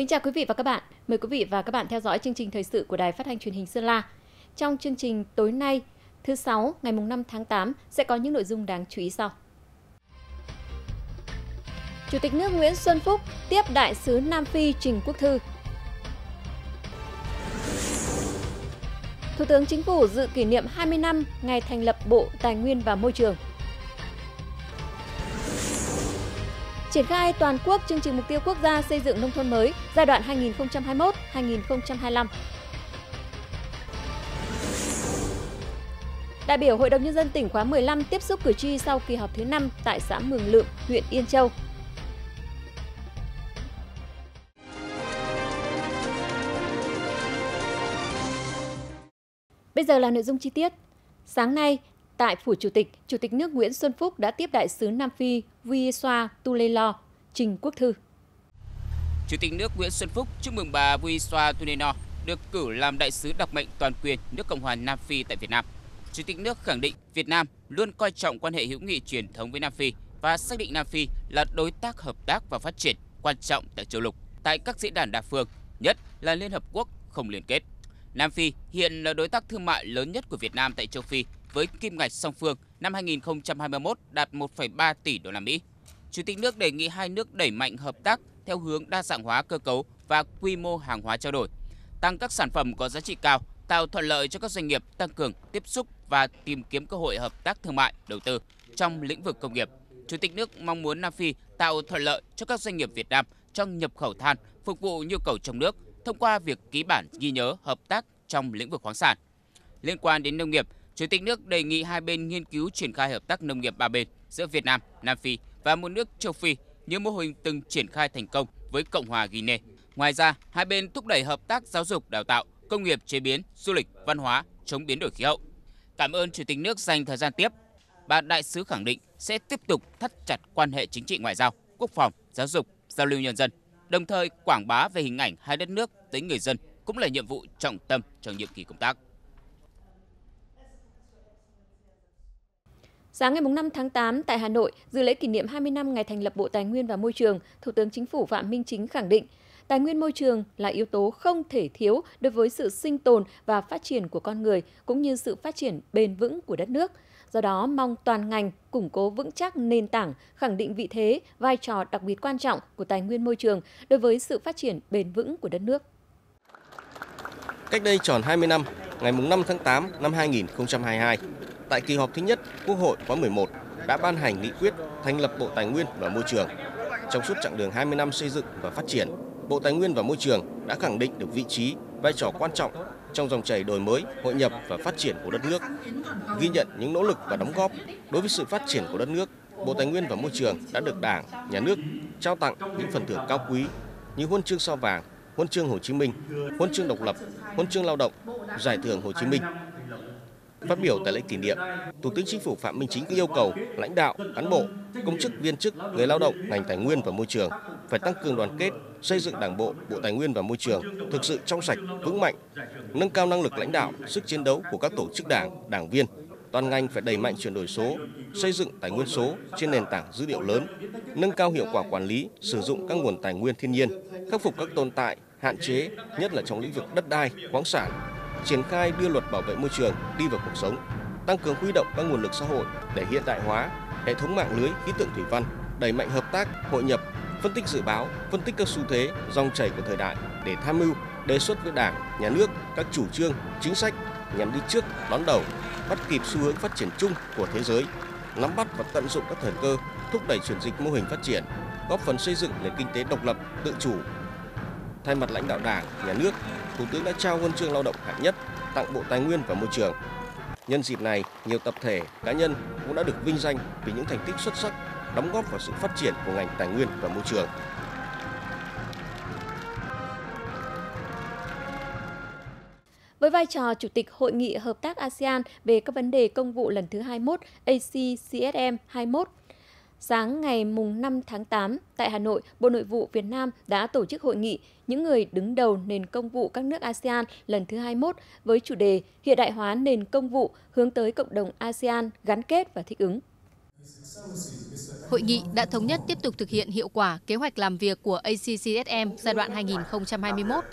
Kính chào quý vị và các bạn. Mời quý vị và các bạn theo dõi chương trình thời sự của Đài Phát thanh Truyền hình Sơn La. Trong chương trình tối nay, thứ sáu, ngày mùng 5 tháng 8 sẽ có những nội dung đáng chú ý sau. Chủ tịch nước Nguyễn Xuân Phúc tiếp đại sứ Nam Phi Trình Quốc Thư. Thủ tướng Chính phủ dự kỷ niệm 20 năm ngày thành lập Bộ Tài nguyên và Môi trường – triển khai toàn quốc chương trình mục tiêu quốc gia xây dựng nông thôn mới giai đoạn 2021-2025. Đại biểu Hội đồng Nhân dân tỉnh khóa 15 tiếp xúc cử tri sau kỳ họp thứ 5 tại xã Mường Lượm, huyện Yên Châu. Bây giờ là nội dung chi tiết. Sáng nay, Tại Phủ Chủ tịch, Chủ tịch nước Nguyễn Xuân Phúc đã tiếp đại sứ Nam Phi Vuisoa Tulelo, Trình Quốc Thư. Chủ tịch nước Nguyễn Xuân Phúc chúc mừng bà Vuisoa Tulelo được cử làm đại sứ đặc mệnh toàn quyền nước Cộng hòa Nam Phi tại Việt Nam. Chủ tịch nước khẳng định Việt Nam luôn coi trọng quan hệ hữu nghị truyền thống với Nam Phi và xác định Nam Phi là đối tác hợp tác và phát triển quan trọng tại châu lục tại các diễn đàn đa phương, nhất là Liên Hợp Quốc không liên kết. Nam Phi hiện là đối tác thương mại lớn nhất của Việt Nam tại châu Phi với kim ngạch song phương năm 2021 đạt 1,3 tỷ đô la Mỹ. Chủ tịch nước đề nghị hai nước đẩy mạnh hợp tác theo hướng đa dạng hóa cơ cấu và quy mô hàng hóa trao đổi, tăng các sản phẩm có giá trị cao, tạo thuận lợi cho các doanh nghiệp tăng cường tiếp xúc và tìm kiếm cơ hội hợp tác thương mại, đầu tư trong lĩnh vực công nghiệp. Chủ tịch nước mong muốn Nam Phi tạo thuận lợi cho các doanh nghiệp Việt Nam trong nhập khẩu than, phục vụ nhu cầu trong nước thông qua việc ký bản ghi nhớ hợp tác trong lĩnh vực khoáng sản. Liên quan đến nông nghiệp, Chủ tịch nước đề nghị hai bên nghiên cứu triển khai hợp tác nông nghiệp ba bên giữa Việt Nam, Nam Phi và một nước châu Phi như mô hình từng triển khai thành công với Cộng hòa Guinea. Ngoài ra, hai bên thúc đẩy hợp tác giáo dục, đào tạo, công nghiệp chế biến, du lịch, văn hóa, chống biến đổi khí hậu. Cảm ơn Chủ tịch nước dành thời gian tiếp. Bà đại sứ khẳng định sẽ tiếp tục thắt chặt quan hệ chính trị ngoại giao, quốc phòng, giáo dục, giao lưu nhân dân, đồng thời quảng bá về hình ảnh hai đất nước tới người dân cũng là nhiệm vụ trọng tâm trong nhiệm kỳ công tác. Sáng ngày 5 tháng 8 tại Hà Nội, dự lễ kỷ niệm 20 năm ngày thành lập Bộ Tài nguyên và Môi trường, Thủ tướng Chính phủ Phạm Minh Chính khẳng định, tài nguyên môi trường là yếu tố không thể thiếu đối với sự sinh tồn và phát triển của con người cũng như sự phát triển bền vững của đất nước. Do đó, mong toàn ngành củng cố vững chắc nền tảng, khẳng định vị thế, vai trò đặc biệt quan trọng của tài nguyên môi trường đối với sự phát triển bền vững của đất nước. Cách đây tròn 20 năm, ngày 5 tháng 8 năm 2022, tại kỳ họp thứ nhất Quốc hội khóa 11 đã ban hành nghị quyết thành lập Bộ Tài nguyên và Môi trường. Trong suốt chặng đường 20 năm xây dựng và phát triển, Bộ Tài nguyên và Môi trường đã khẳng định được vị trí, vai trò quan trọng trong dòng chảy đổi mới, hội nhập và phát triển của đất nước. Ghi nhận những nỗ lực và đóng góp đối với sự phát triển của đất nước, Bộ Tài nguyên và Môi trường đã được Đảng, Nhà nước trao tặng những phần thưởng cao quý như huân chương sao vàng, huân chương Hồ Chí Minh, huân chương độc lập, huân chương lao động, giải thưởng Hồ Chí Minh Phát biểu tại lễ kỷ niệm, Thủ tướng Chính phủ Phạm Minh Chính yêu cầu lãnh đạo, cán bộ, công chức viên chức, người lao động ngành tài nguyên và môi trường phải tăng cường đoàn kết, xây dựng Đảng bộ, Bộ Tài nguyên và Môi trường thực sự trong sạch, vững mạnh, nâng cao năng lực lãnh đạo, sức chiến đấu của các tổ chức Đảng, đảng viên. Toàn ngành phải đẩy mạnh chuyển đổi số, xây dựng tài nguyên số trên nền tảng dữ liệu lớn, nâng cao hiệu quả quản lý, sử dụng các nguồn tài nguyên thiên nhiên, khắc phục các tồn tại, hạn chế, nhất là trong lĩnh vực đất đai, khoáng sản, triển khai đưa luật bảo vệ môi trường đi vào cuộc sống, tăng cường huy động các nguồn lực xã hội để hiện đại hóa hệ thống mạng lưới khí tượng thủy văn, đẩy mạnh hợp tác, hội nhập, phân tích dự báo, phân tích các xu thế, dòng chảy của thời đại để tham mưu, đề xuất với Đảng, Nhà nước các chủ trương, chính sách nhằm đi trước, đón đầu, bắt kịp xu hướng phát triển chung của thế giới, nắm bắt và tận dụng các thời cơ, thúc đẩy chuyển dịch mô hình phát triển, góp phần xây dựng nền kinh tế độc lập, tự chủ. Thay mặt lãnh đạo Đảng, Nhà nước, Thủ tướng đã trao huân chương lao động hạng nhất tặng Bộ Tài nguyên và Môi trường. Nhân dịp này, nhiều tập thể, cá nhân cũng đã được vinh danh vì những thành tích xuất sắc đóng góp vào sự phát triển của ngành tài nguyên và môi trường. Với vai trò Chủ tịch Hội nghị Hợp tác ASEAN về các vấn đề công vụ lần thứ 21 ACCSM 21 Sáng ngày mùng 5 tháng 8 tại Hà Nội, Bộ Nội vụ Việt Nam đã tổ chức hội nghị những người đứng đầu nền công vụ các nước ASEAN lần thứ 21 với chủ đề Hiện đại hóa nền công vụ hướng tới cộng đồng ASEAN gắn kết và thích ứng. Hội nghị đã thống nhất tiếp tục thực hiện hiệu quả kế hoạch làm việc của ACCSM giai đoạn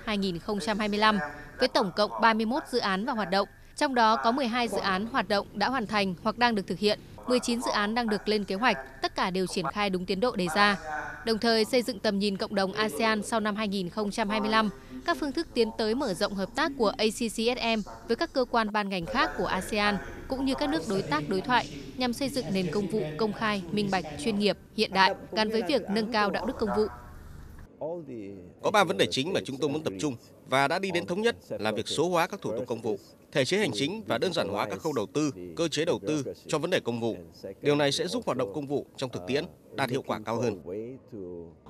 2021-2025 với tổng cộng 31 dự án và hoạt động, trong đó có 12 dự án hoạt động đã hoàn thành hoặc đang được thực hiện, 19 dự án đang được lên kế hoạch, tất cả đều triển khai đúng tiến độ đề ra. Đồng thời xây dựng tầm nhìn cộng đồng ASEAN sau năm 2025, các phương thức tiến tới mở rộng hợp tác của ACCSM với các cơ quan ban ngành khác của ASEAN cũng như các nước đối tác đối thoại nhằm xây dựng nền công vụ công khai, minh bạch, chuyên nghiệp, hiện đại gắn với việc nâng cao đạo đức công vụ, có ba vấn đề chính mà chúng tôi muốn tập trung và đã đi đến thống nhất là việc số hóa các thủ tục công vụ, thể chế hành chính và đơn giản hóa các khâu đầu tư, cơ chế đầu tư cho vấn đề công vụ. Điều này sẽ giúp hoạt động công vụ trong thực tiễn đạt hiệu quả cao hơn.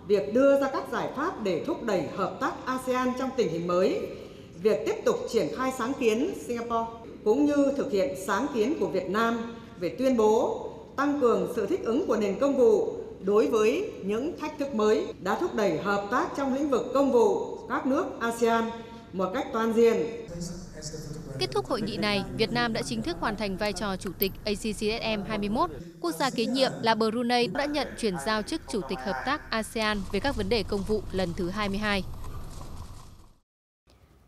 Việc đưa ra các giải pháp để thúc đẩy hợp tác ASEAN trong tình hình mới, việc tiếp tục triển khai sáng kiến Singapore cũng như thực hiện sáng kiến của Việt Nam về tuyên bố tăng cường sự thích ứng của nền công vụ đối với những thách thức mới đã thúc đẩy hợp tác trong lĩnh vực công vụ các nước ASEAN một cách toàn diện. Kết thúc hội nghị này, Việt Nam đã chính thức hoàn thành vai trò chủ tịch ACCSM 21. Quốc gia kế nhiệm là Brunei đã nhận chuyển giao chức chủ tịch hợp tác ASEAN về các vấn đề công vụ lần thứ 22.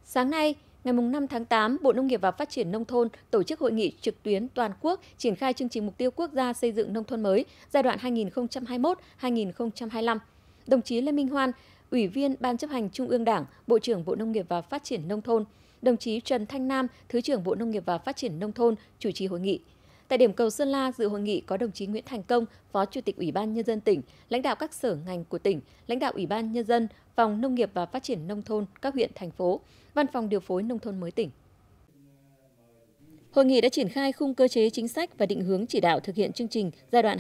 Sáng nay, Ngày 5 tháng 8, Bộ Nông nghiệp và Phát triển Nông thôn tổ chức hội nghị trực tuyến toàn quốc triển khai chương trình mục tiêu quốc gia xây dựng nông thôn mới giai đoạn 2021-2025. Đồng chí Lê Minh Hoan, Ủy viên Ban chấp hành Trung ương Đảng, Bộ trưởng Bộ Nông nghiệp và Phát triển Nông thôn, đồng chí Trần Thanh Nam, Thứ trưởng Bộ Nông nghiệp và Phát triển Nông thôn, chủ trì hội nghị. Tại điểm cầu Sơn La, dự hội nghị có đồng chí Nguyễn Thành Công, Phó Chủ tịch Ủy ban Nhân dân tỉnh, lãnh đạo các sở ngành của tỉnh, lãnh đạo Ủy ban Nhân dân, Phòng Nông nghiệp và Phát triển Nông thôn, các huyện, thành phố, Văn phòng điều phối nông thôn mới tỉnh. Hội nghị đã triển khai khung cơ chế chính sách và định hướng chỉ đạo thực hiện chương trình giai đoạn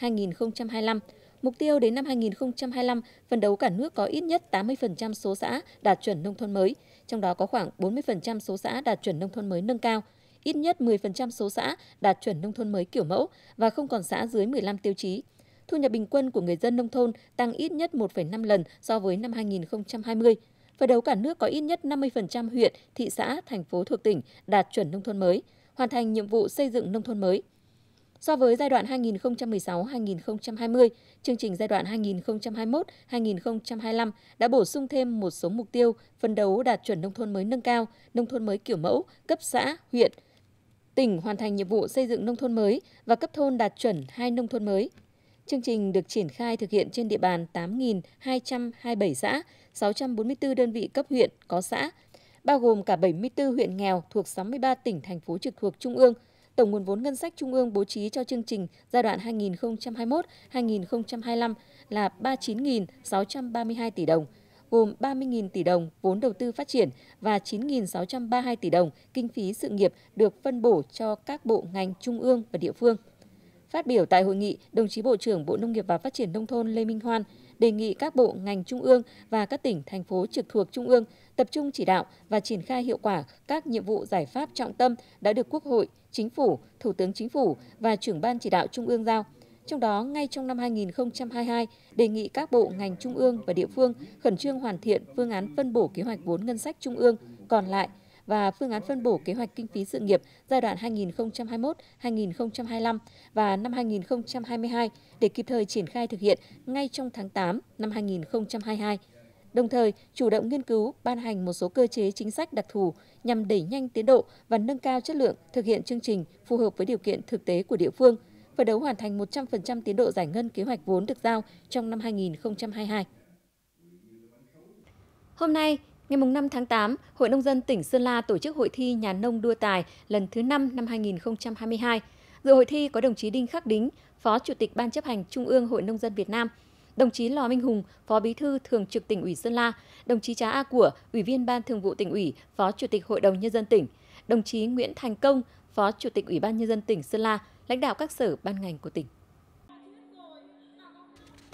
2021-2025. Mục tiêu đến năm 2025, phần đấu cả nước có ít nhất 80% số xã đạt chuẩn nông thôn mới, trong đó có khoảng 40% số xã đạt chuẩn nông thôn mới nâng cao, ít nhất 10% số xã đạt chuẩn nông thôn mới kiểu mẫu và không còn xã dưới 15 tiêu chí. Thu nhập bình quân của người dân nông thôn tăng ít nhất 1,5 lần so với năm 2020. Phấn đấu cả nước có ít nhất 50% huyện, thị xã, thành phố thuộc tỉnh đạt chuẩn nông thôn mới, hoàn thành nhiệm vụ xây dựng nông thôn mới. So với giai đoạn 2016-2020, chương trình giai đoạn 2021-2025 đã bổ sung thêm một số mục tiêu phân đấu đạt chuẩn nông thôn mới nâng cao, nông thôn mới kiểu mẫu, cấp xã, huyện, tỉnh hoàn thành nhiệm vụ xây dựng nông thôn mới và cấp thôn đạt chuẩn hai nông thôn mới. Chương trình được triển khai thực hiện trên địa bàn 8.227 xã 644 đơn vị cấp huyện, có xã, bao gồm cả 74 huyện nghèo thuộc 63 tỉnh, thành phố trực thuộc Trung ương. Tổng nguồn vốn ngân sách Trung ương bố trí cho chương trình giai đoạn 2021-2025 là 39.632 tỷ đồng, gồm 30.000 tỷ đồng vốn đầu tư phát triển và 9.632 tỷ đồng kinh phí sự nghiệp được phân bổ cho các bộ ngành trung ương và địa phương. Phát biểu tại hội nghị, đồng chí Bộ trưởng Bộ Nông nghiệp và Phát triển Nông thôn Lê Minh Hoan đề nghị các bộ ngành trung ương và các tỉnh thành phố trực thuộc trung ương tập trung chỉ đạo và triển khai hiệu quả các nhiệm vụ giải pháp trọng tâm đã được Quốc hội, Chính phủ, Thủ tướng Chính phủ và trưởng ban chỉ đạo trung ương giao. Trong đó, ngay trong năm 2022, đề nghị các bộ ngành trung ương và địa phương khẩn trương hoàn thiện phương án phân bổ kế hoạch vốn ngân sách trung ương còn lại và phương án phân bổ kế hoạch kinh phí sự nghiệp giai đoạn 2021-2025 và năm 2022 để kịp thời triển khai thực hiện ngay trong tháng 8 năm 2022 đồng thời chủ động nghiên cứu, ban hành một số cơ chế chính sách đặc thù nhằm đẩy nhanh tiến độ và nâng cao chất lượng thực hiện chương trình phù hợp với điều kiện thực tế của địa phương, phấn đấu hoàn thành 100% tiến độ giải ngân kế hoạch vốn được giao trong năm 2022. Hôm nay, Ngày 5 tháng 8, Hội Nông dân tỉnh Sơn La tổ chức hội thi Nhà nông đua tài lần thứ 5 năm 2022. Dự hội thi có đồng chí Đinh Khắc Đính, Phó Chủ tịch Ban chấp hành Trung ương Hội Nông dân Việt Nam, đồng chí Lò Minh Hùng, Phó Bí thư Thường trực tỉnh ủy Sơn La, đồng chí Trá A Của, Ủy viên Ban Thường vụ tỉnh ủy, Phó Chủ tịch Hội đồng Nhân dân tỉnh, đồng chí Nguyễn Thành Công, Phó Chủ tịch Ủy ban Nhân dân tỉnh Sơn La, lãnh đạo các sở ban ngành của tỉnh.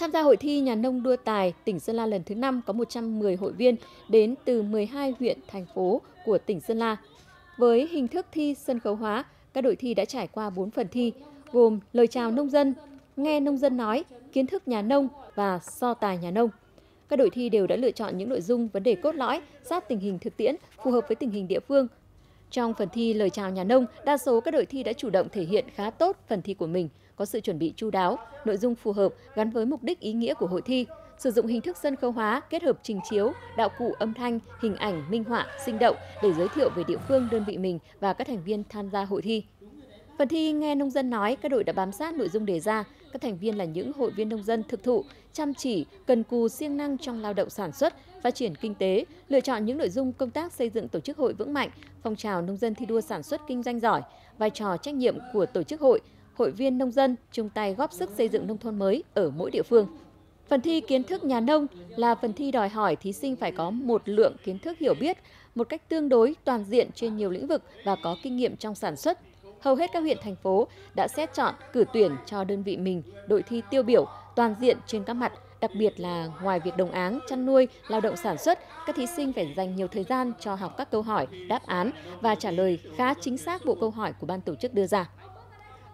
Tham gia hội thi nhà nông đua tài tỉnh Sơn La lần thứ 5 có 110 hội viên đến từ 12 huyện, thành phố của tỉnh Sơn La. Với hình thức thi sân khấu hóa, các đội thi đã trải qua 4 phần thi gồm lời chào nông dân, nghe nông dân nói, kiến thức nhà nông và so tài nhà nông. Các đội thi đều đã lựa chọn những nội dung vấn đề cốt lõi, sát tình hình thực tiễn, phù hợp với tình hình địa phương. Trong phần thi lời chào nhà nông, đa số các đội thi đã chủ động thể hiện khá tốt phần thi của mình – có sự chuẩn bị chu đáo, nội dung phù hợp gắn với mục đích ý nghĩa của hội thi, sử dụng hình thức sân khấu hóa kết hợp trình chiếu, đạo cụ âm thanh, hình ảnh, minh họa, sinh động để giới thiệu về địa phương, đơn vị mình và các thành viên tham gia hội thi. Phần thi nghe nông dân nói, các đội đã bám sát nội dung đề ra. Các thành viên là những hội viên nông dân thực thụ, chăm chỉ, cần cù siêng năng trong lao động sản xuất, phát triển kinh tế, lựa chọn những nội dung công tác xây dựng tổ chức hội vững mạnh, phong trào nông dân thi đua sản xuất kinh doanh giỏi, vai trò trách nhiệm của tổ chức hội hội viên nông dân chung tay góp sức xây dựng nông thôn mới ở mỗi địa phương. Phần thi kiến thức nhà nông là phần thi đòi hỏi thí sinh phải có một lượng kiến thức hiểu biết một cách tương đối toàn diện trên nhiều lĩnh vực và có kinh nghiệm trong sản xuất. Hầu hết các huyện thành phố đã xét chọn cử tuyển cho đơn vị mình đội thi tiêu biểu toàn diện trên các mặt, đặc biệt là ngoài việc đồng áng, chăn nuôi, lao động sản xuất, các thí sinh phải dành nhiều thời gian cho học các câu hỏi, đáp án và trả lời khá chính xác bộ câu hỏi của ban tổ chức đưa ra.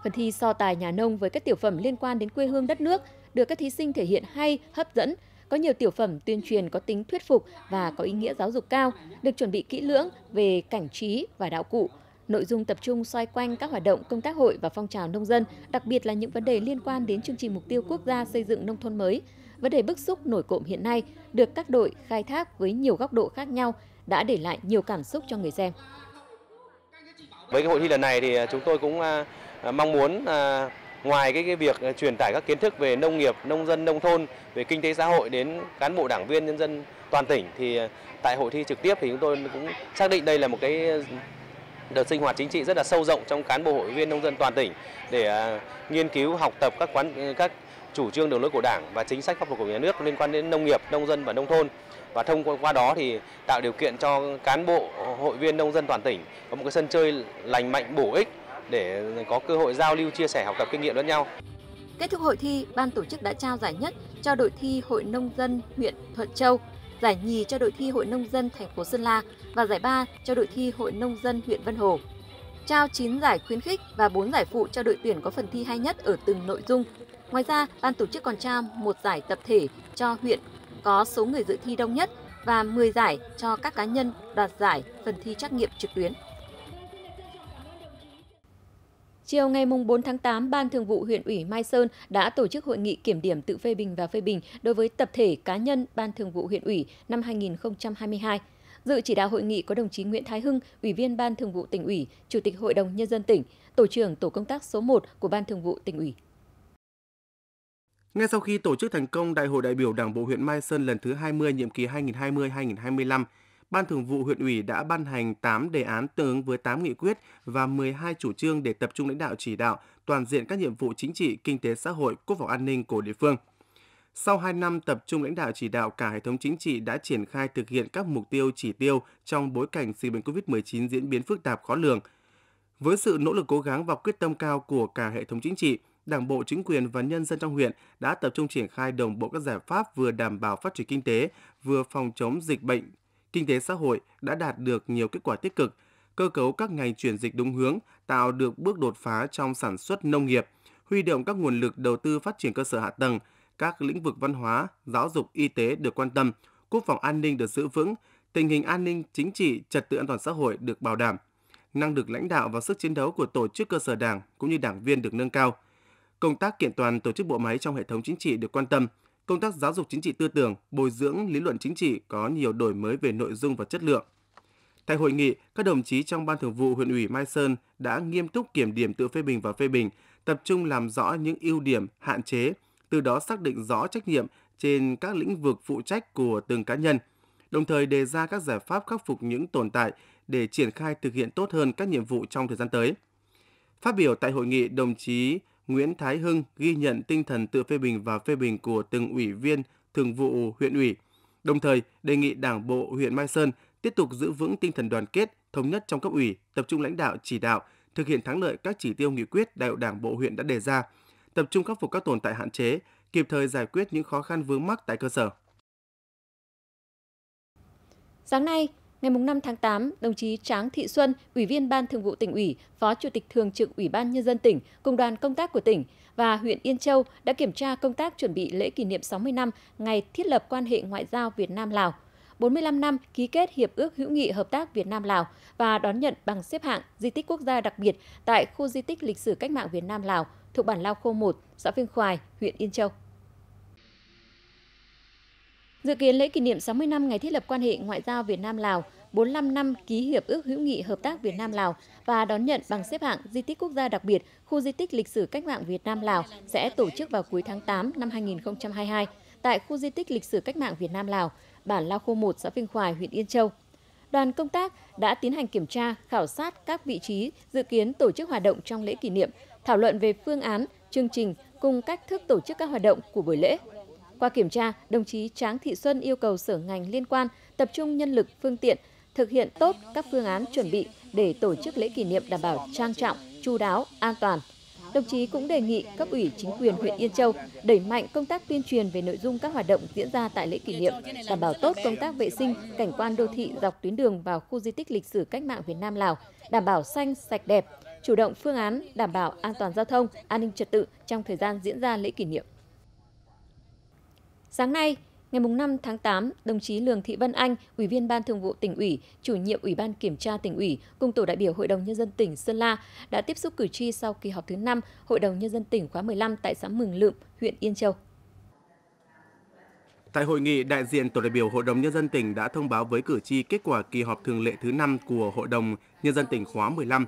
Phần thi so tài nhà nông với các tiểu phẩm liên quan đến quê hương đất nước được các thí sinh thể hiện hay, hấp dẫn, có nhiều tiểu phẩm tuyên truyền có tính thuyết phục và có ý nghĩa giáo dục cao, được chuẩn bị kỹ lưỡng về cảnh trí và đạo cụ. Nội dung tập trung xoay quanh các hoạt động công tác hội và phong trào nông dân, đặc biệt là những vấn đề liên quan đến chương trình mục tiêu quốc gia xây dựng nông thôn mới. Vấn đề bức xúc nổi cộm hiện nay được các đội khai thác với nhiều góc độ khác nhau đã để lại nhiều cảm xúc cho người xem. Với cái hội thi lần này thì à, chúng tôi cũng à, Ờ, mong muốn à, ngoài cái, cái việc à, truyền tải các kiến thức về nông nghiệp, nông dân, nông thôn, về kinh tế xã hội đến cán bộ đảng viên nhân dân toàn tỉnh thì à, tại hội thi trực tiếp thì chúng tôi cũng xác định đây là một cái đợt sinh hoạt chính trị rất là sâu rộng trong cán bộ hội viên nông dân toàn tỉnh để nghiên cứu học tập các quán các chủ trương đường lối của Đảng và chính sách pháp luật của nhà nước liên quan đến nông nghiệp, nông dân và nông thôn và thông qua đó thì tạo điều kiện cho cán bộ hội viên nông dân toàn tỉnh có một cái sân chơi lành mạnh bổ ích để có cơ hội giao lưu, chia sẻ học tập kinh nghiệm lẫn nhau. Kết thúc hội thi, ban tổ chức đã trao giải nhất cho đội thi Hội Nông dân huyện Thuận Châu, giải nhì cho đội thi Hội Nông dân thành phố Sơn La và giải ba cho đội thi Hội Nông dân huyện Vân Hồ. Trao 9 giải khuyến khích và 4 giải phụ cho đội tuyển có phần thi hay nhất ở từng nội dung. Ngoài ra, ban tổ chức còn trao một giải tập thể cho huyện có số người dự thi đông nhất và 10 giải cho các cá nhân đoạt giải phần thi trắc nghiệm trực tuyến. Chiều ngày 4 tháng 8, Ban Thường vụ huyện ủy Mai Sơn đã tổ chức hội nghị kiểm điểm tự phê bình và phê bình đối với tập thể cá nhân Ban Thường vụ huyện ủy năm 2022. Dự chỉ đạo hội nghị có đồng chí Nguyễn Thái Hưng, Ủy viên Ban Thường vụ tỉnh ủy, Chủ tịch Hội đồng Nhân dân tỉnh, Tổ trưởng Tổ công tác số 1 của Ban Thường vụ tỉnh ủy. Ngay sau khi tổ chức thành công Đại hội đại biểu Đảng bộ huyện Mai Sơn lần thứ 20 nhiệm kỳ 2020-2025, Ban Thường vụ huyện ủy đã ban hành 8 đề án tương ứng với 8 nghị quyết và 12 chủ trương để tập trung lãnh đạo chỉ đạo toàn diện các nhiệm vụ chính trị, kinh tế xã hội, quốc phòng an ninh của địa phương. Sau 2 năm tập trung lãnh đạo chỉ đạo, cả hệ thống chính trị đã triển khai thực hiện các mục tiêu chỉ tiêu trong bối cảnh dịch bệnh COVID-19 diễn biến phức tạp khó lường. Với sự nỗ lực cố gắng và quyết tâm cao của cả hệ thống chính trị, Đảng bộ, chính quyền và nhân dân trong huyện đã tập trung triển khai đồng bộ các giải pháp vừa đảm bảo phát triển kinh tế, vừa phòng chống dịch bệnh kinh tế xã hội đã đạt được nhiều kết quả tích cực, cơ cấu các ngành chuyển dịch đúng hướng, tạo được bước đột phá trong sản xuất nông nghiệp, huy động các nguồn lực đầu tư phát triển cơ sở hạ tầng, các lĩnh vực văn hóa, giáo dục, y tế được quan tâm, quốc phòng an ninh được giữ vững, tình hình an ninh chính trị, trật tự an toàn xã hội được bảo đảm, năng lực lãnh đạo và sức chiến đấu của tổ chức cơ sở đảng cũng như đảng viên được nâng cao. Công tác kiện toàn tổ chức bộ máy trong hệ thống chính trị được quan tâm, công tác giáo dục chính trị tư tưởng, bồi dưỡng lý luận chính trị có nhiều đổi mới về nội dung và chất lượng. Tại hội nghị, các đồng chí trong Ban Thường vụ huyện ủy Mai Sơn đã nghiêm túc kiểm điểm tự phê bình và phê bình, tập trung làm rõ những ưu điểm, hạn chế, từ đó xác định rõ trách nhiệm trên các lĩnh vực phụ trách của từng cá nhân, đồng thời đề ra các giải pháp khắc phục những tồn tại để triển khai thực hiện tốt hơn các nhiệm vụ trong thời gian tới. Phát biểu tại hội nghị, đồng chí Nguyễn Thái Hưng ghi nhận tinh thần tự phê bình và phê bình của từng ủy viên thường vụ huyện ủy, đồng thời đề nghị Đảng bộ huyện Mai Sơn tiếp tục giữ vững tinh thần đoàn kết, thống nhất trong cấp ủy, tập trung lãnh đạo chỉ đạo, thực hiện thắng lợi các chỉ tiêu nghị quyết đại hội Đảng bộ huyện đã đề ra, tập trung khắc phục các tồn tại hạn chế, kịp thời giải quyết những khó khăn vướng mắc tại cơ sở. Sáng nay, Ngày 5 tháng 8, đồng chí Tráng Thị Xuân, Ủy viên Ban Thường vụ tỉnh ủy, Phó Chủ tịch Thường trực Ủy ban Nhân dân tỉnh cùng đoàn công tác của tỉnh và huyện Yên Châu đã kiểm tra công tác chuẩn bị lễ kỷ niệm 60 năm ngày thiết lập quan hệ ngoại giao Việt Nam-Lào, 45 năm ký kết Hiệp ước Hữu nghị Hợp tác Việt Nam-Lào và đón nhận bằng xếp hạng Di tích quốc gia đặc biệt tại khu di tích lịch sử cách mạng Việt Nam-Lào thuộc bản Lao Khô 1, xã Phiêng Khoài, huyện Yên Châu. Dự kiến lễ kỷ niệm 60 năm ngày thiết lập quan hệ ngoại giao Việt Nam-Lào, 45 năm ký hiệp ước hữu nghị hợp tác Việt Nam Lào và đón nhận bằng xếp hạng di tích quốc gia đặc biệt khu di tích lịch sử cách mạng Việt Nam Lào sẽ tổ chức vào cuối tháng 8 năm 2022 tại khu di tích lịch sử cách mạng Việt Nam Lào, bản Lao Khô 1, xã Vinh Khoài, huyện Yên Châu. Đoàn công tác đã tiến hành kiểm tra, khảo sát các vị trí dự kiến tổ chức hoạt động trong lễ kỷ niệm, thảo luận về phương án, chương trình cùng cách thức tổ chức các hoạt động của buổi lễ. Qua kiểm tra, đồng chí Tráng Thị Xuân yêu cầu sở ngành liên quan tập trung nhân lực, phương tiện, thực hiện tốt các phương án chuẩn bị để tổ chức lễ kỷ niệm đảm bảo trang trọng, chu đáo, an toàn. Đồng chí cũng đề nghị cấp ủy chính quyền huyện Yên Châu đẩy mạnh công tác tuyên truyền về nội dung các hoạt động diễn ra tại lễ kỷ niệm, đảm bảo tốt công tác vệ sinh, cảnh quan đô thị dọc tuyến đường vào khu di tích lịch sử cách mạng Việt Nam Lào, đảm bảo xanh, sạch đẹp, chủ động phương án đảm bảo an toàn giao thông, an ninh trật tự trong thời gian diễn ra lễ kỷ niệm. Sáng nay, ngày 5 tháng 8, đồng chí Lường Thị Vân Anh, Ủy viên Ban Thường vụ tỉnh ủy, chủ nhiệm Ủy ban Kiểm tra tỉnh ủy cùng tổ đại biểu Hội đồng Nhân dân tỉnh Sơn La đã tiếp xúc cử tri sau kỳ họp thứ 5 Hội đồng Nhân dân tỉnh khóa 15 tại xã Mường Lượm, huyện Yên Châu. Tại hội nghị, đại diện tổ đại biểu Hội đồng Nhân dân tỉnh đã thông báo với cử tri kết quả kỳ họp thường lệ thứ 5 của Hội đồng Nhân dân tỉnh khóa 15.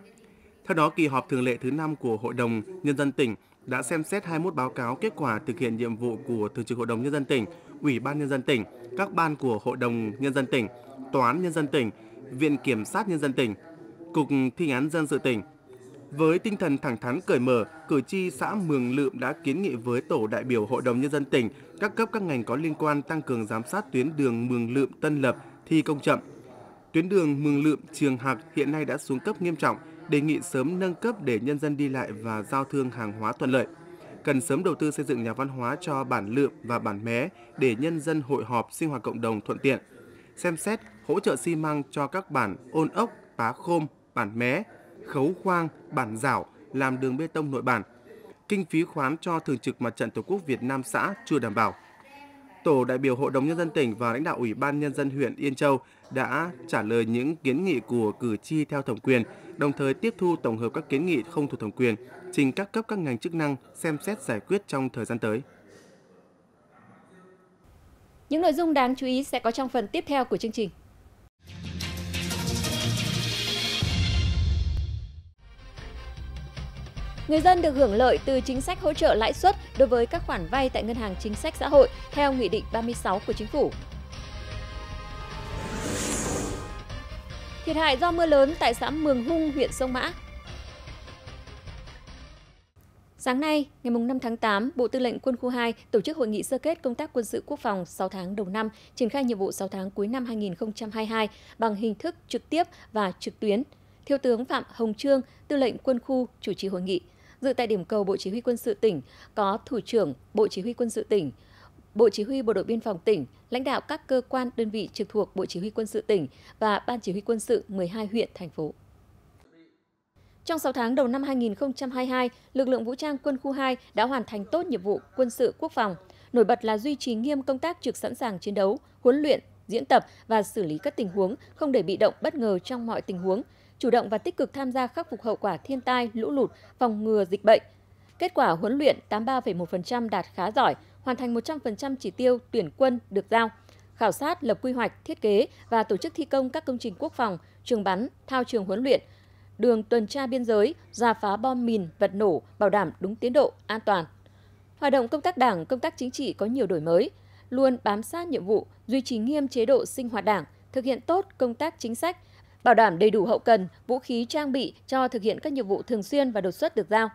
Theo đó, kỳ họp thường lệ thứ 5 của Hội đồng Nhân dân tỉnh đã xem xét 21 báo cáo kết quả thực hiện nhiệm vụ của Thường trực Hội đồng Nhân dân tỉnh, Ủy ban Nhân dân tỉnh, các ban của Hội đồng Nhân dân tỉnh, Tòa án Nhân dân tỉnh, Viện Kiểm sát Nhân dân tỉnh, Cục Thi án Dân sự tỉnh. Với tinh thần thẳng thắn cởi mở, cử tri xã Mường Lượm đã kiến nghị với tổ đại biểu Hội đồng Nhân dân tỉnh, các cấp các ngành có liên quan tăng cường giám sát tuyến đường Mường Lượm Tân Lập thi công chậm. Tuyến đường Mường Lượm Trường Hạc hiện nay đã xuống cấp nghiêm trọng, đề nghị sớm nâng cấp để nhân dân đi lại và giao thương hàng hóa thuận lợi. Cần sớm đầu tư xây dựng nhà văn hóa cho bản lượm và bản mé để nhân dân hội họp sinh hoạt cộng đồng thuận tiện. Xem xét hỗ trợ xi măng cho các bản ôn ốc, pá khôm, bản mé, khấu khoang, bản rảo làm đường bê tông nội bản. Kinh phí khoán cho thường trực mặt trận Tổ quốc Việt Nam xã chưa đảm bảo, tổ đại biểu Hội đồng Nhân dân tỉnh và lãnh đạo Ủy ban Nhân dân huyện Yên Châu đã trả lời những kiến nghị của cử tri theo thẩm quyền, đồng thời tiếp thu tổng hợp các kiến nghị không thuộc thẩm quyền, trình các cấp các ngành chức năng xem xét giải quyết trong thời gian tới. Những nội dung đáng chú ý sẽ có trong phần tiếp theo của chương trình. Người dân được hưởng lợi từ chính sách hỗ trợ lãi suất đối với các khoản vay tại Ngân hàng Chính sách Xã hội theo Nghị định 36 của Chính phủ. Thiệt hại do mưa lớn tại xã Mường Hung, huyện Sông Mã, Sáng nay, ngày 5 tháng 8, Bộ Tư lệnh Quân khu 2 tổ chức hội nghị sơ kết công tác quân sự quốc phòng 6 tháng đầu năm, triển khai nhiệm vụ 6 tháng cuối năm 2022 bằng hình thức trực tiếp và trực tuyến. Thiếu tướng Phạm Hồng Trương, Tư lệnh Quân khu chủ trì hội nghị. Dự tại điểm cầu Bộ Chỉ huy Quân sự tỉnh có Thủ trưởng Bộ Chỉ huy Quân sự tỉnh, Bộ Chỉ huy Bộ đội Biên phòng tỉnh, lãnh đạo các cơ quan đơn vị trực thuộc Bộ Chỉ huy Quân sự tỉnh và Ban Chỉ huy Quân sự 12 huyện, thành phố. Trong 6 tháng đầu năm 2022, lực lượng vũ trang quân khu 2 đã hoàn thành tốt nhiệm vụ quân sự quốc phòng. Nổi bật là duy trì nghiêm công tác trực sẵn sàng chiến đấu, huấn luyện, diễn tập và xử lý các tình huống, không để bị động bất ngờ trong mọi tình huống, chủ động và tích cực tham gia khắc phục hậu quả thiên tai, lũ lụt, phòng ngừa dịch bệnh. Kết quả huấn luyện 83,1% đạt khá giỏi, hoàn thành 100% chỉ tiêu tuyển quân được giao. Khảo sát, lập quy hoạch, thiết kế và tổ chức thi công các công trình quốc phòng, trường bắn, thao trường huấn luyện, đường tuần tra biên giới, ra phá bom mìn, vật nổ, bảo đảm đúng tiến độ, an toàn. Hoạt động công tác đảng, công tác chính trị có nhiều đổi mới, luôn bám sát nhiệm vụ, duy trì nghiêm chế độ sinh hoạt đảng, thực hiện tốt công tác chính sách, bảo đảm đầy đủ hậu cần, vũ khí trang bị cho thực hiện các nhiệm vụ thường xuyên và đột xuất được giao.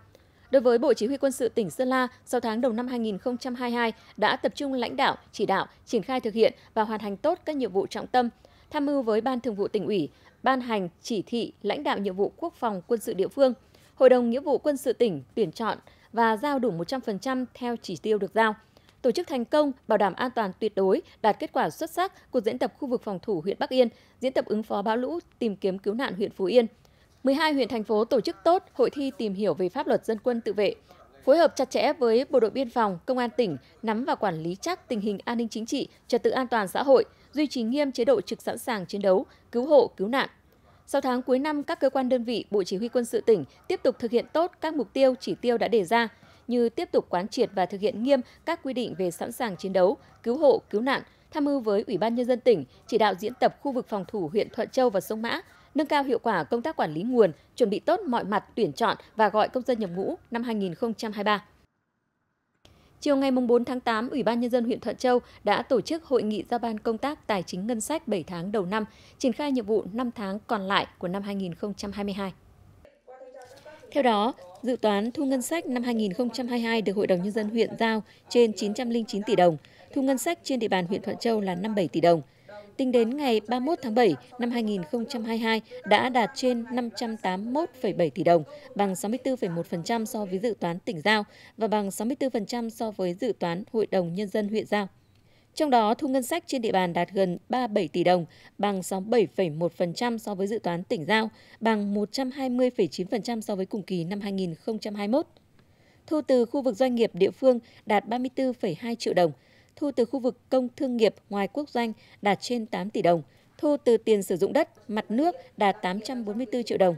Đối với Bộ Chỉ huy Quân sự tỉnh Sơn La, 6 tháng đầu năm 2022 đã tập trung lãnh đạo, chỉ đạo, triển khai thực hiện và hoàn thành tốt các nhiệm vụ trọng tâm, tham mưu với Ban Thường vụ tỉnh ủy, ban hành chỉ thị lãnh đạo nhiệm vụ quốc phòng quân sự địa phương, Hội đồng nghĩa vụ quân sự tỉnh tuyển chọn và giao đủ 100% theo chỉ tiêu được giao tổ chức thành công, bảo đảm an toàn tuyệt đối, đạt kết quả xuất sắc cuộc diễn tập khu vực phòng thủ huyện Bắc Yên, diễn tập ứng phó bão lũ, tìm kiếm cứu nạn huyện Phú Yên. 12 huyện thành phố tổ chức tốt hội thi tìm hiểu về pháp luật dân quân tự vệ, phối hợp chặt chẽ với Bộ đội Biên phòng, Công an tỉnh nắm và quản lý chắc tình hình an ninh chính trị, trật tự an toàn xã hội, duy trì nghiêm chế độ trực sẵn sàng chiến đấu, cứu hộ, cứu nạn. Sau tháng cuối năm, các cơ quan đơn vị, Bộ Chỉ huy quân sự tỉnh tiếp tục thực hiện tốt các mục tiêu, chỉ tiêu đã đề ra, như tiếp tục quán triệt và thực hiện nghiêm các quy định về sẵn sàng chiến đấu, cứu hộ, cứu nạn, tham mưu với Ủy ban Nhân dân tỉnh chỉ đạo diễn tập khu vực phòng thủ huyện Thuận Châu và Sông Mã, nâng cao hiệu quả công tác quản lý nguồn, chuẩn bị tốt mọi mặt tuyển chọn và gọi công dân nhập ngũ năm 2023. Chiều ngày 4 tháng 8, Ủy ban Nhân dân huyện Thuận Châu đã tổ chức hội nghị giao ban công tác tài chính ngân sách 7 tháng đầu năm, triển khai nhiệm vụ 5 tháng còn lại của năm 2022. Theo đó, Dự toán thu ngân sách năm 2022 được Hội đồng Nhân dân huyện giao trên 909 tỷ đồng, thu ngân sách trên địa bàn huyện Thuận Châu là 57 tỷ đồng. Tính đến ngày 31 tháng 7 năm 2022 đã đạt trên 581,7 tỷ đồng, bằng 64,1% so với dự toán tỉnh giao và bằng 64% so với dự toán Hội đồng Nhân dân huyện giao. Trong đó, thu ngân sách trên địa bàn đạt gần 37 tỷ đồng, bằng 67,1% so với dự toán tỉnh giao, bằng 120,9% so với cùng kỳ năm 2021. Thu từ khu vực doanh nghiệp địa phương đạt 34,2 triệu đồng, thu từ khu vực công thương nghiệp ngoài quốc doanh đạt trên 8 tỷ đồng, thu từ tiền sử dụng đất, mặt nước đạt 844 triệu đồng.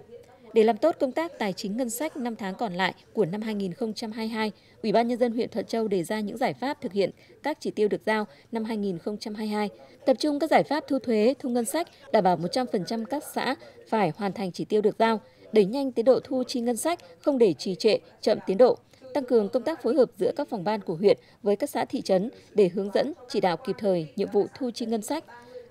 Để làm tốt công tác tài chính ngân sách 5 tháng còn lại của năm 2022, Ủy ban nhân dân huyện Thuận Châu đề ra những giải pháp thực hiện các chỉ tiêu được giao năm 2022, tập trung các giải pháp thu thuế, thu ngân sách, đảm bảo 100% các xã phải hoàn thành chỉ tiêu được giao, đẩy nhanh tiến độ thu chi ngân sách, không để trì trệ, chậm tiến độ, tăng cường công tác phối hợp giữa các phòng ban của huyện với các xã thị trấn để hướng dẫn, chỉ đạo kịp thời nhiệm vụ thu chi ngân sách.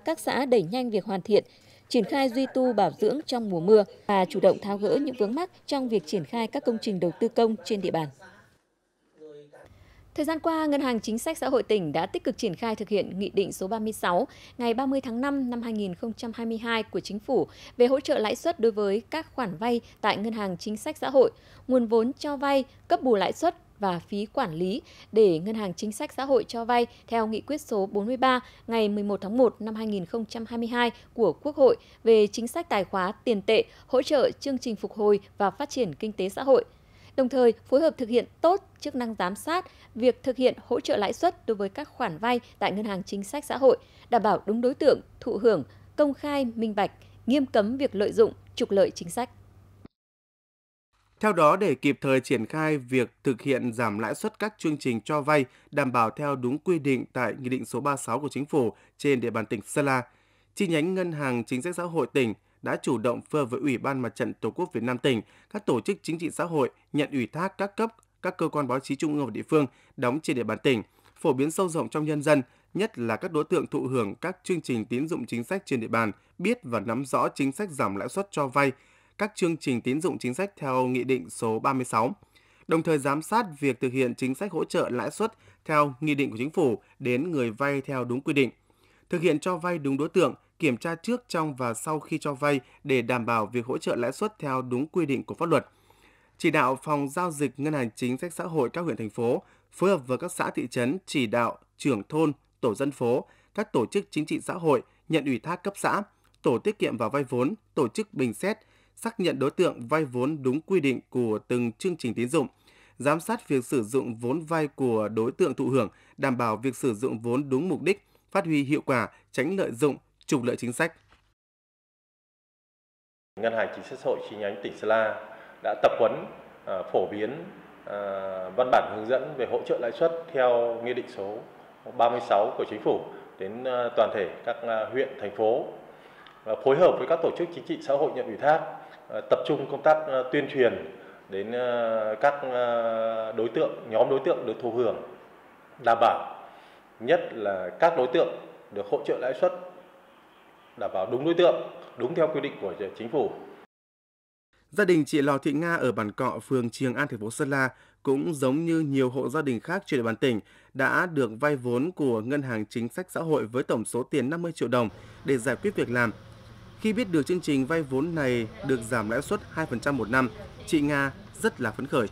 Các xã đẩy nhanh việc hoàn thiện triển khai duy tu bảo dưỡng trong mùa mưa và chủ động tháo gỡ những vướng mắc trong việc triển khai các công trình đầu tư công trên địa bàn. Thời gian qua, Ngân hàng Chính sách Xã hội tỉnh đã tích cực triển khai thực hiện Nghị định số 36 ngày 30 tháng 5 năm 2022 của Chính phủ về hỗ trợ lãi suất đối với các khoản vay tại Ngân hàng Chính sách Xã hội, nguồn vốn cho vay, cấp bù lãi suất và phí quản lý để Ngân hàng Chính sách Xã hội cho vay theo nghị quyết số 43 ngày 11 tháng 1 năm 2022 của Quốc hội về chính sách tài khóa tiền tệ hỗ trợ chương trình phục hồi và phát triển kinh tế xã hội đồng thời phối hợp thực hiện tốt chức năng giám sát việc thực hiện hỗ trợ lãi suất đối với các khoản vay tại ngân hàng chính sách xã hội, đảm bảo đúng đối tượng, thụ hưởng, công khai, minh bạch, nghiêm cấm việc lợi dụng, trục lợi chính sách. Theo đó, để kịp thời triển khai việc thực hiện giảm lãi suất các chương trình cho vay đảm bảo theo đúng quy định tại Nghị định số 36 của Chính phủ trên địa bàn tỉnh Sơn La, chi nhánh Ngân hàng Chính sách Xã hội tỉnh đã chủ động phơ với Ủy ban Mặt trận Tổ quốc Việt Nam tỉnh, các tổ chức chính trị xã hội nhận ủy thác các cấp, các cơ quan báo chí trung ương và địa phương đóng trên địa bàn tỉnh, phổ biến sâu rộng trong nhân dân, nhất là các đối tượng thụ hưởng các chương trình tín dụng chính sách trên địa bàn, biết và nắm rõ chính sách giảm lãi suất cho vay, các chương trình tín dụng chính sách theo Nghị định số 36, đồng thời giám sát việc thực hiện chính sách hỗ trợ lãi suất theo Nghị định của Chính phủ đến người vay theo đúng quy định, thực hiện cho vay đúng đối tượng, kiểm tra trước, trong và sau khi cho vay để đảm bảo việc hỗ trợ lãi suất theo đúng quy định của pháp luật. Chỉ đạo phòng giao dịch Ngân hàng Chính sách Xã hội các huyện thành phố phối hợp với các xã thị trấn chỉ đạo trưởng thôn, tổ dân phố, các tổ chức chính trị xã hội nhận ủy thác cấp xã, tổ tiết kiệm và vay vốn, tổ chức bình xét xác nhận đối tượng vay vốn đúng quy định của từng chương trình tín dụng, giám sát việc sử dụng vốn vay của đối tượng thụ hưởng, đảm bảo việc sử dụng vốn đúng mục đích, phát huy hiệu quả, tránh lợi dụng, trục lợi chính sách. Ngân hàng Chính sách xã hội chi nhánh tỉnh Sơn La đã tập huấn à, phổ biến à, văn bản hướng dẫn về hỗ trợ lãi suất theo nghị định số 36 của chính phủ đến à, toàn thể các huyện thành phố và phối hợp với các tổ chức chính trị xã hội nhận ủy thác Ờ, tập trung công tác ờ, tuyên truyền đến ờ, các đối tượng nhóm đối tượng được thụ hưởng đảm bảo nhất là các đối tượng được hỗ trợ lãi suất đảm bảo đúng đối tượng đúng theo quy định của chính phủ Gia đình chị Lò Thị Nga ở Bản Cọ, phường Trường An, thành phố Sơn La cũng giống như nhiều hộ gia đình khác trên địa bàn tỉnh đã được vay vốn của Ngân hàng Chính sách Xã hội với tổng số tiền 50 triệu đồng để giải quyết việc làm khi biết được chương trình vay vốn này được giảm lãi suất 2% một năm, chị Nga rất là phấn khởi.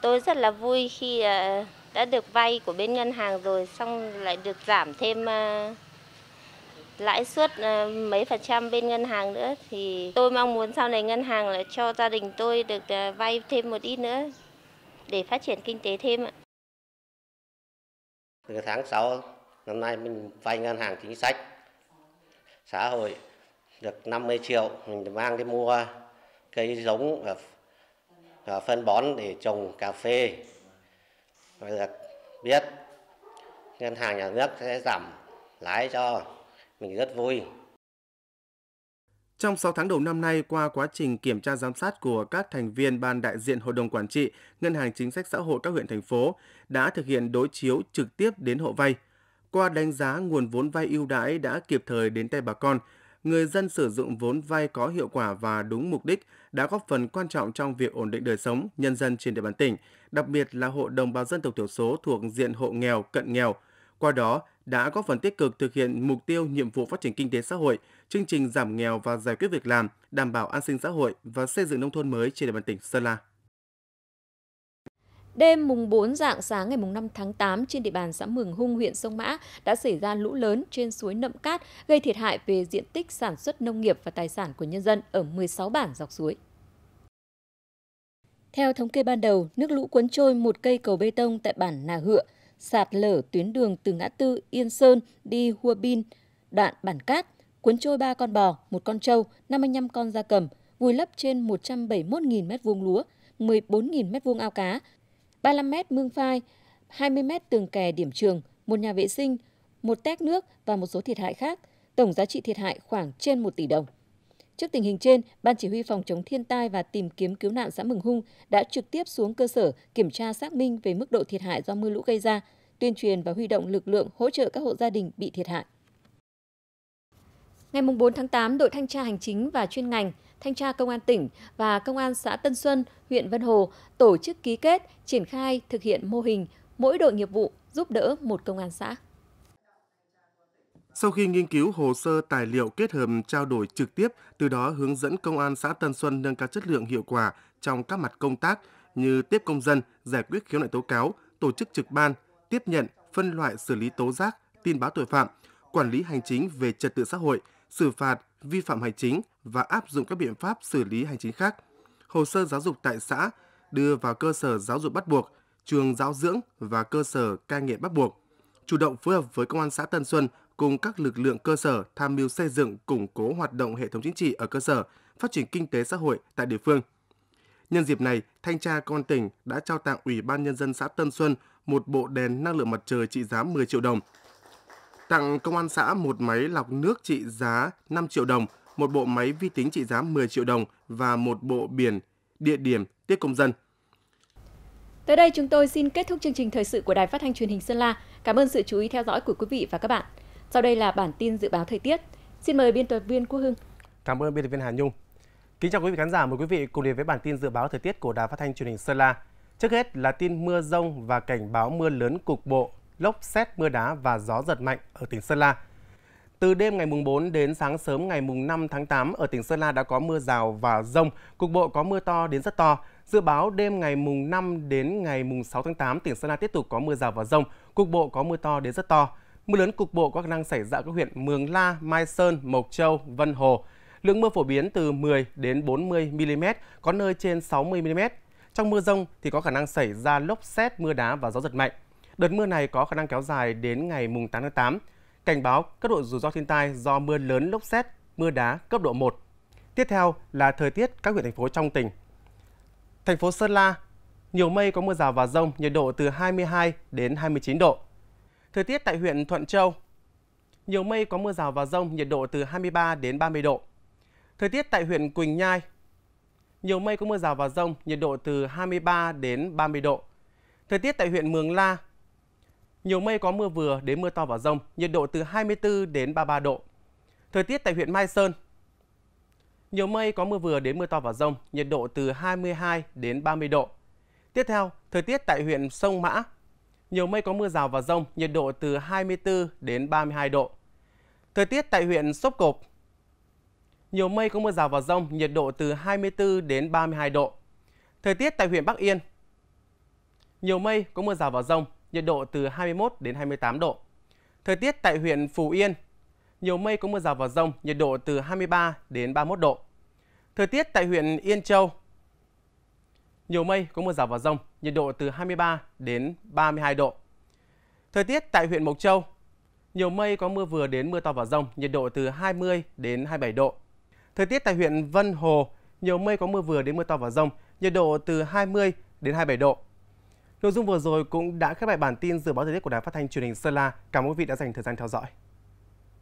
Tôi rất là vui khi à, đã được vay của bên ngân hàng rồi xong lại được giảm thêm à, lãi suất à, mấy phần trăm bên ngân hàng nữa thì tôi mong muốn sau này ngân hàng là cho gia đình tôi được vay thêm một ít nữa để phát triển kinh tế thêm Từ tháng 6 năm nay mình vay ngân hàng chính sách xã hội được 50 triệu mình mang đi mua cây giống và phân bón để trồng cà phê và được biết ngân hàng nhà nước sẽ giảm lãi cho mình rất vui. Trong 6 tháng đầu năm nay, qua quá trình kiểm tra giám sát của các thành viên Ban đại diện Hội đồng Quản trị, Ngân hàng Chính sách Xã hội các huyện thành phố đã thực hiện đối chiếu trực tiếp đến hộ vay – qua đánh giá nguồn vốn vay ưu đãi đã kịp thời đến tay bà con, người dân sử dụng vốn vay có hiệu quả và đúng mục đích đã góp phần quan trọng trong việc ổn định đời sống nhân dân trên địa bàn tỉnh, đặc biệt là hộ đồng bào dân tộc thiểu số thuộc diện hộ nghèo, cận nghèo. Qua đó, đã góp phần tích cực thực hiện mục tiêu nhiệm vụ phát triển kinh tế xã hội, chương trình giảm nghèo và giải quyết việc làm, đảm bảo an sinh xã hội và xây dựng nông thôn mới trên địa bàn tỉnh Sơn La. Đêm mùng 4 dạng sáng ngày mùng 5 tháng 8 trên địa bàn xã Mường Hung, huyện Sông Mã đã xảy ra lũ lớn trên suối Nậm Cát gây thiệt hại về diện tích sản xuất nông nghiệp và tài sản của nhân dân ở 16 bản dọc suối. Theo thống kê ban đầu, nước lũ cuốn trôi một cây cầu bê tông tại bản Nà Hựa, sạt lở tuyến đường từ ngã tư Yên Sơn đi Hua Bin, đoạn Bản Cát, cuốn trôi ba con bò, một con trâu, 55 con gia cầm, vùi lấp trên 171.000 m2 lúa, 14.000 m2 ao cá, 35 mét mương phai, 20 mét tường kè điểm trường, một nhà vệ sinh, một tét nước và một số thiệt hại khác, tổng giá trị thiệt hại khoảng trên 1 tỷ đồng. Trước tình hình trên, Ban Chỉ huy Phòng chống thiên tai và tìm kiếm cứu nạn xã Mừng Hung đã trực tiếp xuống cơ sở kiểm tra xác minh về mức độ thiệt hại do mưa lũ gây ra, tuyên truyền và huy động lực lượng hỗ trợ các hộ gia đình bị thiệt hại. Ngày 4 tháng 8, đội thanh tra hành chính và chuyên ngành Thanh tra Công an tỉnh và Công an xã Tân Xuân, huyện Vân Hồ tổ chức ký kết, triển khai thực hiện mô hình mỗi đội nghiệp vụ giúp đỡ một công an xã. Sau khi nghiên cứu hồ sơ tài liệu kết hợp trao đổi trực tiếp, từ đó hướng dẫn công an xã Tân Xuân nâng cao chất lượng hiệu quả trong các mặt công tác như tiếp công dân, giải quyết khiếu nại tố cáo, tổ chức trực ban, tiếp nhận, phân loại xử lý tố giác, tin báo tội phạm, quản lý hành chính về trật tự xã hội, xử phạt vi phạm hành chính và áp dụng các biện pháp xử lý hành chính khác. Hồ sơ giáo dục tại xã đưa vào cơ sở giáo dục bắt buộc, trường giáo dưỡng và cơ sở cai nghiện bắt buộc. Chủ động phối hợp với công an xã Tân Xuân cùng các lực lượng cơ sở tham mưu xây dựng củng cố hoạt động hệ thống chính trị ở cơ sở, phát triển kinh tế xã hội tại địa phương. Nhân dịp này, thanh tra công an tỉnh đã trao tặng Ủy ban nhân dân xã Tân Xuân một bộ đèn năng lượng mặt trời trị giá 10 triệu đồng tặng công an xã một máy lọc nước trị giá 5 triệu đồng, một bộ máy vi tính trị giá 10 triệu đồng và một bộ biển địa điểm tiếp công dân. Tới đây chúng tôi xin kết thúc chương trình thời sự của Đài Phát thanh Truyền hình Sơn La. Cảm ơn sự chú ý theo dõi của quý vị và các bạn. Sau đây là bản tin dự báo thời tiết. Xin mời biên tập viên Quốc Hưng. Cảm ơn biên tập viên Hà Nhung. Kính chào quý vị khán giả, mời quý vị cùng đến với bản tin dự báo thời tiết của Đài Phát thanh Truyền hình Sơn La. Trước hết là tin mưa rông và cảnh báo mưa lớn cục bộ lốc xét mưa đá và gió giật mạnh ở tỉnh Sơn La. Từ đêm ngày mùng 4 đến sáng sớm ngày mùng 5 tháng 8 ở tỉnh Sơn La đã có mưa rào và rông, cục bộ có mưa to đến rất to. Dự báo đêm ngày mùng 5 đến ngày mùng 6 tháng 8 tỉnh Sơn La tiếp tục có mưa rào và rông, cục bộ có mưa to đến rất to. Mưa lớn cục bộ có khả năng xảy ra các huyện Mường La, Mai Sơn, Mộc Châu, Vân Hồ. Lượng mưa phổ biến từ 10 đến 40 mm, có nơi trên 60 mm. Trong mưa rông thì có khả năng xảy ra lốc xét, mưa đá và gió giật mạnh. Đợt mưa này có khả năng kéo dài đến ngày mùng 8 tháng 8. Cảnh báo cấp độ rủi ro thiên tai do mưa lớn lốc xét, mưa đá cấp độ 1. Tiếp theo là thời tiết các huyện thành phố trong tỉnh. Thành phố Sơn La, nhiều mây có mưa rào và rông, nhiệt độ từ 22 đến 29 độ. Thời tiết tại huyện Thuận Châu, nhiều mây có mưa rào và rông, nhiệt độ từ 23 đến 30 độ. Thời tiết tại huyện Quỳnh Nhai, nhiều mây có mưa rào và rông, nhiệt độ từ 23 đến 30 độ. Thời tiết tại huyện Mường La, nhiều mây có mưa vừa đến mưa to và rông, nhiệt độ từ 24 đến 33 độ. Thời tiết tại huyện Mai Sơn. Nhiều mây có mưa vừa đến mưa to và rông, nhiệt độ từ 22 đến 30 độ. Tiếp theo, thời tiết tại huyện Sông Mã. Nhiều mây có mưa rào và rông, nhiệt độ từ 24 đến 32 độ. Thời tiết tại huyện Sốp Cộp. Nhiều mây có mưa rào và rông, nhiệt độ từ 24 đến 32 độ. Thời tiết tại huyện Bắc Yên. Nhiều mây có mưa rào và rông, nhiệt độ từ 21 đến 28 độ. Thời tiết tại huyện Phú Yên, nhiều mây có mưa rào và rông, nhiệt độ từ 23 đến 31 độ. Thời tiết tại huyện Yên Châu, nhiều mây có mưa rào và rông, nhiệt độ từ 23 đến 32 độ. Thời tiết tại huyện Mộc Châu, nhiều mây có mưa vừa đến mưa to và rông, nhiệt độ từ 20 đến 27 độ. Thời tiết tại huyện Vân Hồ, nhiều mây có mưa vừa đến mưa to và rông, nhiệt độ từ 20 đến 27 độ. Nội dung vừa rồi cũng đã khép lại bản tin dự báo thời tiết của Đài Phát thanh Truyền hình Sơn La. Cảm ơn quý vị đã dành thời gian theo dõi.